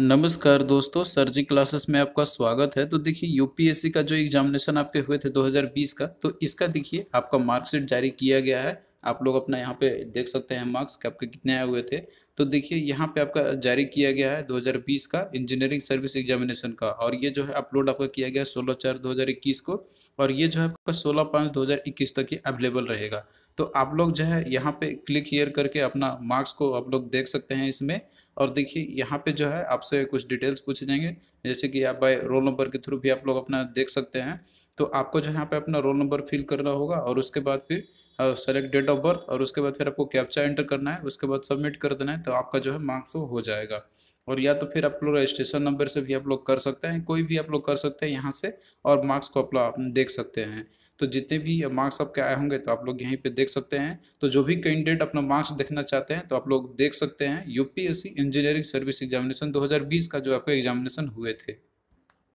नमस्कार दोस्तों sir classes में आपका स्वागत है तो देखिए यूपीएससी का जो एग्जामिनेशन आपके हुए थे 2020 का तो इसका देखिए आपका मार्कशीट जारी किया गया है आप लोग अपना यहाँ पे देख सकते हैं मार्क्स कि आपके कितने आए हुए थे तो देखिए यहाँ पे आपका जारी किया गया है 2020 का इंजीनियरिंग सर्विस एग्जामिनेशन का और ये जो है अपलोड आपका किया गया है सोलह चार दो को और ये जो है आपका सोलह पाँच दो तक ही अवेलेबल रहेगा तो आप लोग जो है यहाँ पे क्लिक हेयर करके अपना मार्क्स को आप लोग देख सकते हैं इसमें और देखिए यहाँ पे जो है आपसे कुछ डिटेल्स पूछे जाएंगे जैसे कि आप बाय रोल नंबर के थ्रू भी आप लोग अपना देख सकते हैं तो आपको जो यहाँ पे अपना रोल नंबर फिल करना होगा और उसके बाद फिर सेलेक्ट डेट ऑफ बर्थ और उसके बाद फिर आपको कैप्चा एंटर करना है उसके बाद सबमिट कर देना है तो आपका जो है मार्क्स वो हो जाएगा और या तो फिर आप लोग रजिस्ट्रेशन नंबर से भी आप लोग कर सकते हैं कोई भी आप लोग कर सकते हैं यहाँ से और मार्क्स को आप लोग देख सकते हैं तो जितने भी मार्क्स आपके आए होंगे तो आप लोग यहीं पे देख सकते हैं तो जो भी कैंडिडेट अपना मार्क्स देखना चाहते हैं तो आप लोग देख सकते हैं यूपीएससी इंजीनियरिंग सर्विस एग्जामिनेशन 2020 का जो आपका एग्जामिनेशन हुए थे